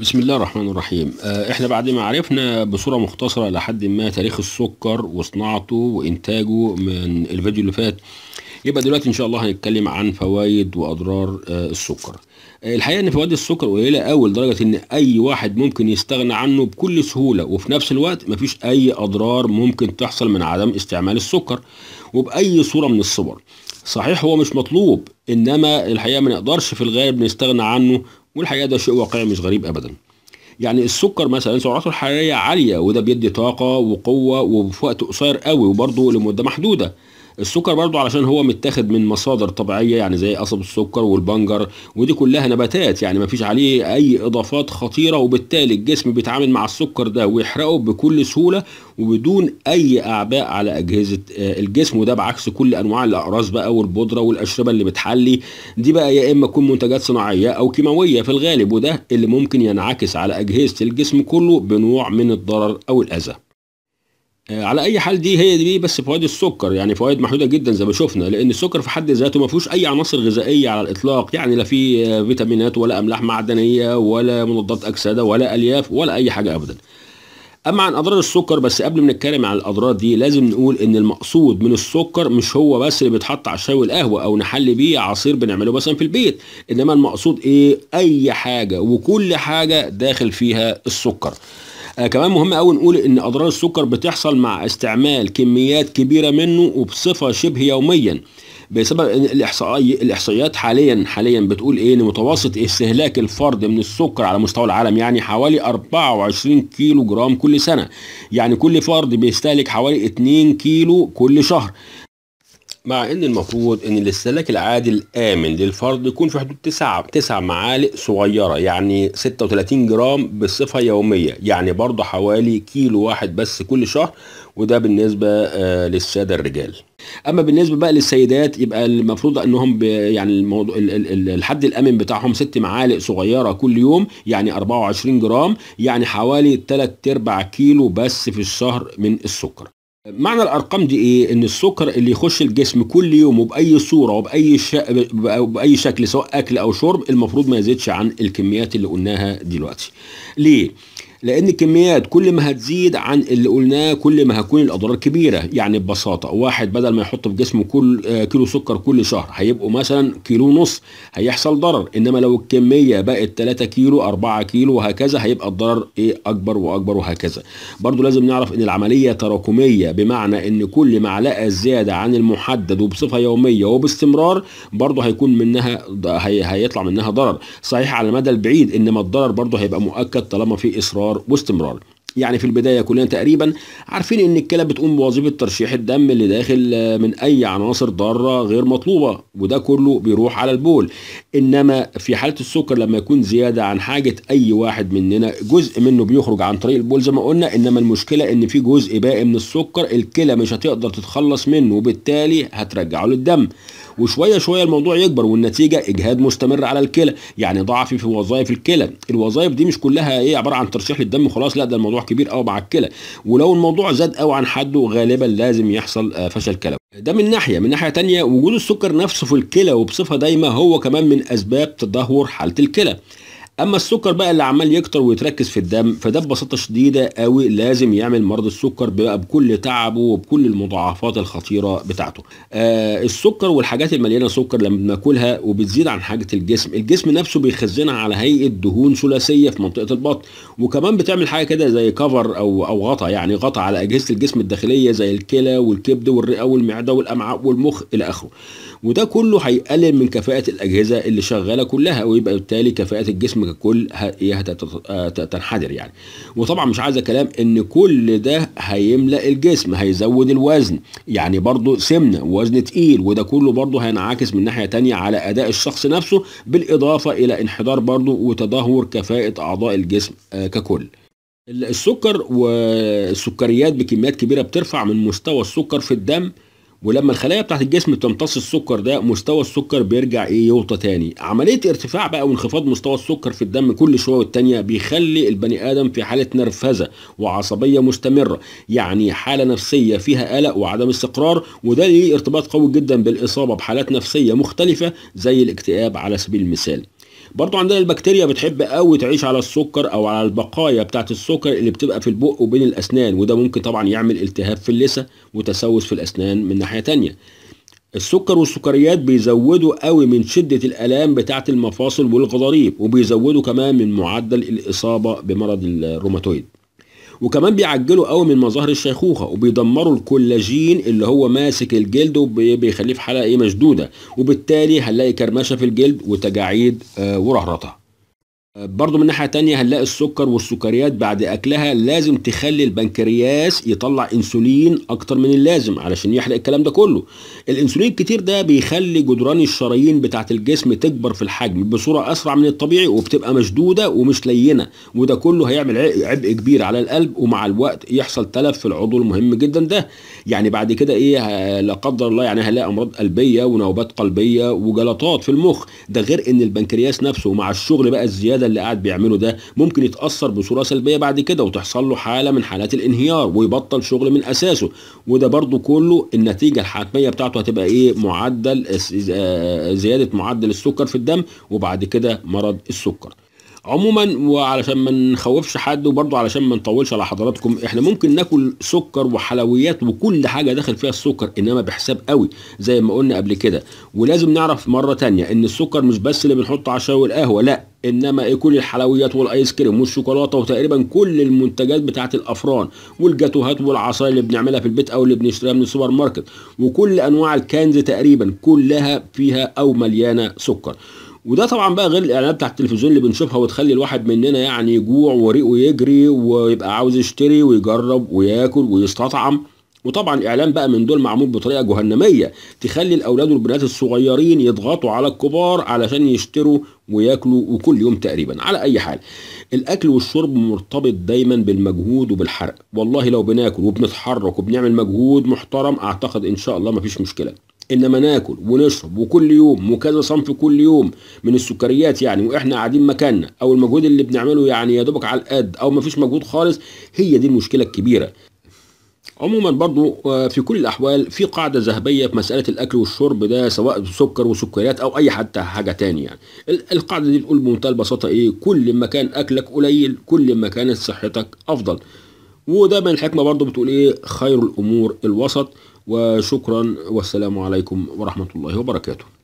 بسم الله الرحمن الرحيم آه، احنا بعد ما عرفنا بصورة مختصرة لحد ما تاريخ السكر وصناعته وانتاجه من الفيديو اللي فات يبقى دلوقتي ان شاء الله هنتكلم عن فوائد واضرار آه، السكر آه، الحقيقه ان فوائد السكر قليله قوي لدرجه ان اي واحد ممكن يستغنى عنه بكل سهوله وفي نفس الوقت مفيش اي اضرار ممكن تحصل من عدم استعمال السكر وباي صوره من الصور صحيح هو مش مطلوب انما الحقيقه ما نقدرش في الغالب نستغنى عنه والحقيقه ده شيء واقعي مش غريب ابدا يعني السكر مثلا سعراته الحراريه عاليه وده بيدي طاقه وقوه وفي وقت قصير قوي وبرضه لمده محدوده السكر برضو علشان هو متاخد من مصادر طبيعيه يعني زي قصب السكر والبنجر ودي كلها نباتات يعني مفيش عليه اي اضافات خطيره وبالتالي الجسم بيتعامل مع السكر ده ويحرقه بكل سهوله وبدون اي اعباء على اجهزه آه، الجسم وده بعكس كل انواع الاقراص بقى والبودره والاشربه اللي بتحلي دي بقى يا اما تكون منتجات صناعيه او كيماويه في الغالب وده اللي ممكن ينعكس على اجهزه الجسم كله بنوع من الضرر او الاذى آه، على اي حال دي هي دي بس فوائد السكر يعني فوائد محدوده جدا زي ما شفنا لان السكر في حد ذاته ما فيهوش اي عناصر غذائيه على الاطلاق يعني لا فيه آه، فيتامينات ولا املاح معدنيه ولا مضادات اكسده ولا الياف ولا اي حاجه ابدا اما عن اضرار السكر بس قبل ما نتكلم عن الاضرار دي لازم نقول ان المقصود من السكر مش هو بس اللي بيتحط على الشاي والقهوه او نحل بيه عصير بنعمله مثلا في البيت انما المقصود ايه اي حاجه وكل حاجه داخل فيها السكر آه كمان مهم قوي نقول ان اضرار السكر بتحصل مع استعمال كميات كبيره منه وبصفه شبه يوميا بسبب ان الاحصائي الاحصائيات حاليا حاليا بتقول ايه ان متوسط استهلاك الفرد من السكر على مستوى العالم يعني حوالي 24 كيلو جرام كل سنه يعني كل فرد بيستهلك حوالي 2 كيلو كل شهر مع ان المفروض ان الاستهلاك العادي الامن للفرد يكون في حدود 9 9 معالق صغيره يعني 36 جرام بصفه يوميه يعني برضه حوالي كيلو واحد بس كل شهر وده بالنسبه آه، للساده الرجال اما بالنسبه بقى للسيدات يبقى المفروض انهم يعني الموضوع الحد الامن بتاعهم ست معالق صغيره كل يوم يعني 24 جرام يعني حوالي 3 ارباع كيلو بس في الشهر من السكر معنى الارقام دي ايه ان السكر اللي يخش الجسم كل يوم وباي صوره وباي شا... باي شكل سواء اكل او شرب المفروض ما يزيدش عن الكميات اللي قلناها دلوقتي ليه لان الكميات كل ما هتزيد عن اللي قلناه كل ما هتكون الاضرار كبيره يعني ببساطه واحد بدل ما يحط في جسمه كل آه، كيلو سكر كل شهر هيبقوا مثلا كيلو ونص هيحصل ضرر انما لو الكميه بقت 3 كيلو 4 كيلو وهكذا هيبقى الضرر ايه اكبر واكبر وهكذا برضو لازم نعرف ان العمليه تراكميه بمعنى ان كل معلقه زياده عن المحدد وبصفه يوميه وباستمرار برضو هيكون منها هي هيطلع منها ضرر صحيح على المدى البعيد انما الضرر برضو هيبقى مؤكد طالما في اصرار واستمرار يعني في البدايه كلنا تقريبا عارفين ان الكلى بتقوم بوظيفه ترشيح الدم اللي داخل من اي عناصر ضاره غير مطلوبه وده كله بيروح على البول انما في حاله السكر لما يكون زياده عن حاجه اي واحد مننا جزء منه بيخرج عن طريق البول زي ما قلنا انما المشكله ان في جزء باقي من السكر الكلى مش هتقدر تتخلص منه وبالتالي هترجعه للدم وشويه شويه الموضوع يكبر والنتيجه اجهاد مستمر على الكلى يعني ضعف في وظائف الكلى الوظائف دي مش كلها ايه عباره عن ترشيح للدم خلاص لا ده الموضوع كبير قوي معكله ولو الموضوع زاد قوي عن حده غالبا لازم يحصل آه، فشل كلوي ده من ناحيه من ناحيه تانية وجود السكر نفسه في الكلى وبصفه دايمه هو كمان من اسباب تدهور حاله الكلى اما السكر بقى اللي عمال يكتر ويتركز في الدم فده ببساطه شديده قوي لازم يعمل مرض السكر بقى بكل تعبه وبكل المضاعفات الخطيره بتاعته آه السكر والحاجات المليانه سكر لما بناكلها وبتزيد عن حاجه الجسم الجسم نفسه بيخزنها على هيئه دهون ثلاثيه في منطقه البطن وكمان بتعمل حاجه كده زي كفر او او غطا يعني غطا على اجهزه الجسم الداخليه زي الكلى والكبد والرئه والمعده والامعاء والمخ الى اخره وده كله هيقلل من كفاءة الأجهزة اللي شغالة كلها ويبقى بالتالي كفاءة الجسم ككل هتنحدر يعني وطبعا مش عايز كلام إن كل ده هيملأ الجسم هيزود الوزن يعني برضه سمنة وزن تقيل وده كله برضه هينعكس من ناحية تانية على أداء الشخص نفسه بالإضافة إلى انحدار برضه وتدهور كفاءة أعضاء الجسم آه، ككل السكر والسكريات بكميات كبيره بترفع من مستوى السكر في الدم ولما الخلايا بتاعت الجسم بتمتص السكر ده مستوى السكر بيرجع ايه يوطى تاني عمليه ارتفاع بقى وانخفاض مستوى السكر في الدم كل شويه والتانيه بيخلي البني ادم في حاله نرفزه وعصبيه مستمره يعني حاله نفسيه فيها قلق وعدم استقرار وده ليه ارتباط قوي جدا بالاصابه بحالات نفسيه مختلفه زي الاكتئاب على سبيل المثال برضو عندنا البكتيريا بتحب قوي تعيش على السكر او على البقايا بتاعت السكر اللي بتبقى في البق وبين الاسنان وده ممكن طبعا يعمل التهاب في اللثه وتسوس في الاسنان من ناحيه تانية السكر والسكريات بيزودوا قوي من شدة الآلام بتاعة المفاصل والغضاريف وبيزودوا كمان من معدل الإصابة بمرض الروماتويد وكمان بيعجلوا قوي من مظاهر الشيخوخه وبيدمروا الكولاجين اللي هو ماسك الجلد وبيخليه في حالة ايه مشدوده وبالتالي هنلاقي كرمشه في الجلد وتجاعيد آه، ورهرطه برضه من ناحيه تانية هنلاقي السكر والسكريات بعد اكلها لازم تخلي البنكرياس يطلع انسولين اكتر من اللازم علشان يحرق الكلام ده كله الانسولين الكتير ده بيخلي جدران الشرايين بتاعه الجسم تكبر في الحجم بصوره اسرع من الطبيعي وبتبقى مشدوده ومش لينه وده كله هيعمل عبء كبير على القلب ومع الوقت يحصل تلف في العضو المهم جدا ده يعني بعد كده ايه لا قدر الله يعني هلاقي امراض قلبيه ونوبات قلبيه وجلطات في المخ ده غير ان البنكرياس نفسه مع الشغل بقى الزياده اللي قاعد بيعمله ده ممكن يتاثر بصوره سلبيه بعد كده وتحصل له حاله من حالات الانهيار ويبطل شغل من اساسه وده برضو كله النتيجه الحتميه بتاعته هتبقى ايه معدل آه، زياده معدل السكر في الدم وبعد كده مرض السكر عموما وعلشان ما نخوفش حد وبرضه علشان ما نطولش على حضراتكم احنا ممكن ناكل سكر وحلويات وكل حاجه داخل فيها السكر انما بحساب قوي زي ما قلنا قبل كده ولازم نعرف مره تانية ان السكر مش بس اللي بنحطه على الشاي والقهوه لا انما إيه كل الحلويات والايس كريم والشوكولاته وتقريبا كل المنتجات بتاعه الافران والجاتوهات والعصاير اللي بنعملها في البيت او اللي بنشتريها من السوبر ماركت وكل انواع الكنز تقريبا كلها فيها او مليانه سكر وده طبعا بقى غير الاعلانات بتاع التلفزيون اللي بنشوفها وتخلي الواحد مننا يعني يجوع وريقه يجري ويبقى عاوز يشتري ويجرب وياكل ويستطعم وطبعا اعلان بقى من دول معمول بطريقه جهنميه تخلي الاولاد والبنات الصغيرين يضغطوا على الكبار علشان يشتروا وياكلوا وكل يوم تقريبا على اي حال الاكل والشرب مرتبط دايما بالمجهود وبالحرق والله لو بناكل وبنتحرك وبنعمل مجهود محترم اعتقد ان شاء الله مفيش مشكله انما ناكل ونشرب وكل يوم وكذا صنف كل يوم من السكريات يعني واحنا قاعدين مكاننا او المجهود اللي بنعمله يعني يا دوبك على القد او ما فيش مجهود خالص هي دي المشكله الكبيره عموما برضو آه، في كل الاحوال في قاعده ذهبيه في مساله الاكل والشرب ده سواء سكر وسكريات او اي حتى حاجه تانية يعني القاعده دي بتقول بمنتهى البساطه ايه كل ما كان اكلك قليل كل ما كانت صحتك افضل وده من الحكمه برضو بتقول ايه خير الامور الوسط وشكرا والسلام عليكم ورحمة الله وبركاته